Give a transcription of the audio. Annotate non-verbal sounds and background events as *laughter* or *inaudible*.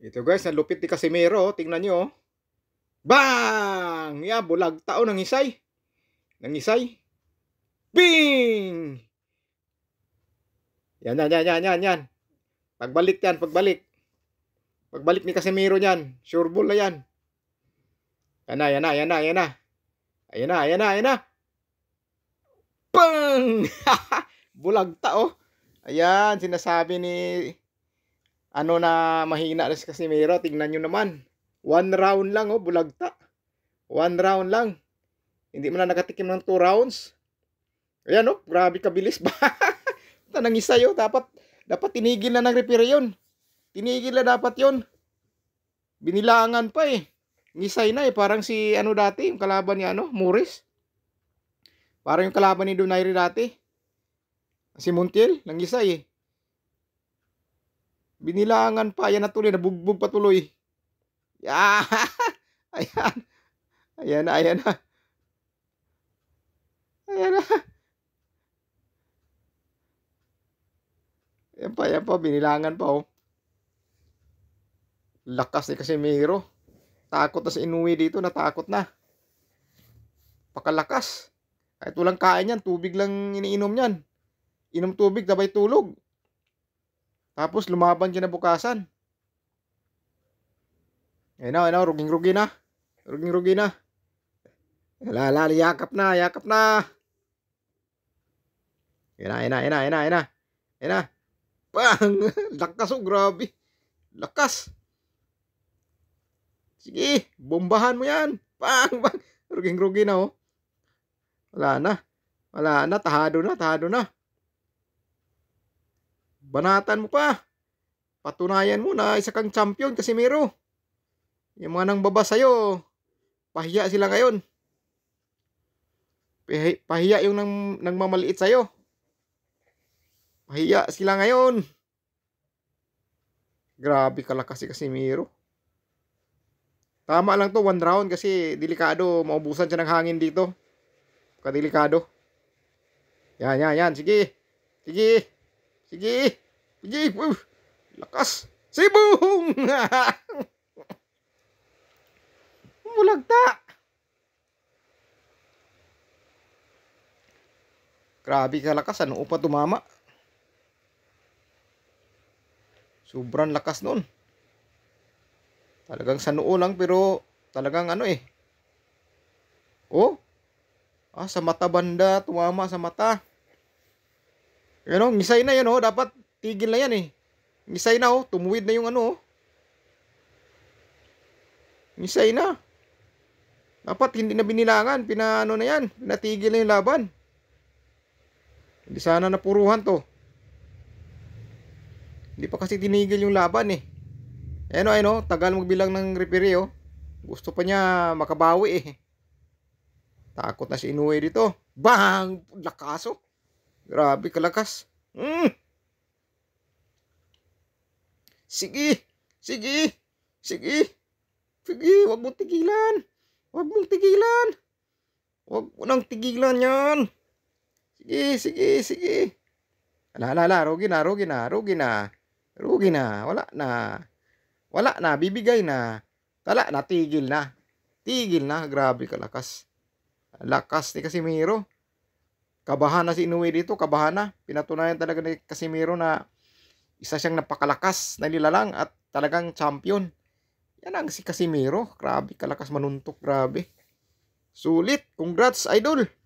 Ito guys, ang lupit ni Casimero. Oh. Tingnan nyo. Oh. Bang! Yeah, bulag tao ng isay. Ng isay. Bing! Yan, yan, yan, yan, yan, yan. Pagbalik yan, pagbalik. Pagbalik ni Casimero yan. Sure bull na yan. Yan na, yan na, yan na, yan na. Ayan na, ayan na, ayan na. Bang! *laughs* bulag tao. Oh. Ayan, sinasabi ni ano na mahina rin kasi tingnan nyo naman. One round lang, oh, bulagta. One round lang. Hindi mo na nakatikim ng two rounds. Ayan, oh, grabe kabilis ba? *laughs* Tanang isa yun, oh, dapat, dapat tinigil na ng referee yun. Tinigil na dapat yun. Binilangan pa eh. Ngisay na eh, parang si ano dati, yung kalaban niya, ano, Morris. Parang yung kalaban ni Donaire dati. Si Montiel, nangisay eh. Binilangan pa. yan na tuloy. Nabugbog pa tuloy. Yeah. *laughs* Ayan. Ayan na, ayan na. Ayan na. Ayan pa, ayan pa. Binilangan pa, oh. Lakas ni eh, kasi Casimiro. Takot na si Inui dito. Natakot na. Pakalakas. Kahit tulang kain yan. Tubig lang iniinom yan. Inom tubig, dabay tulog. Tapos lumaban kinabukasan. Ayun na, ayun na, ruging-rugi na. Ruging-rugi na. Wala, wala, yakap na, yakap na. Ayun na, ayun na, ayun na, ayun na, ayun na. Ayun na. Bang! *laughs* Lakas oh, grabe. Lakas. Sige, bombahan mo yan. Bang, bang. Ruging-rugi na oh. Wala na. Wala na, tahado na, tahado na. Banatan mo pa. Patunayan mo na isa kang champion kasi Miro. Yung mga nang baba sa'yo, pahiya sila ngayon. Pahiya yung nang, nang mamaliit sa'yo. Pahiya sila ngayon. Grabe kalakas kasi kasi Miro. Tama lang to, one round kasi delikado. Maubusan siya ng hangin dito. Kadelikado. Yan, yan, yan. Sige. Sige. Sige. Sige. Uf. Lakas. Sibong! *laughs* Mulagta. Grabe ka lakas. Ano upa tumama? Sobrang lakas nun. Talagang sa noo lang pero talagang ano eh. Oh. Ah, sa mata banda. Tumama sa mata. You know, misay na yan oh. Dapat tigil na yan eh. Misay na oh. Tumuwid na yung ano oh. Misay na. Dapat hindi na binilangan. Pinaano na yan. natigil na yung laban. Hindi sana napuruhan to. Hindi pa kasi tinigil yung laban eh. Ano, ano, Tagal magbilang ng referee oh. Gusto pa niya makabawi eh. Takot na si Inoue dito. Bang! Lakaso! Grabe kalakas. Mm. Sige, sige, sige. Sige, wag mong tigilan. Wag mong tigilan. Wag mo nang tigilan yan. Sige, sige, sige. Ala, ala, ala. Rugi na, rugi na, rugi na. Rugi na. Wala na. Wala na. Bibigay na. Tala na. Tigil na. Tigil na. Grabe kalakas. Lakas ni Casimiro. Kabahan na si Inoue dito, kabahan na. Pinatunayan talaga ni Casimiro na isa siyang napakalakas na nilalang at talagang champion. Yan ang si Casimiro. Grabe, kalakas manuntok, grabe. Sulit. Congrats, idol!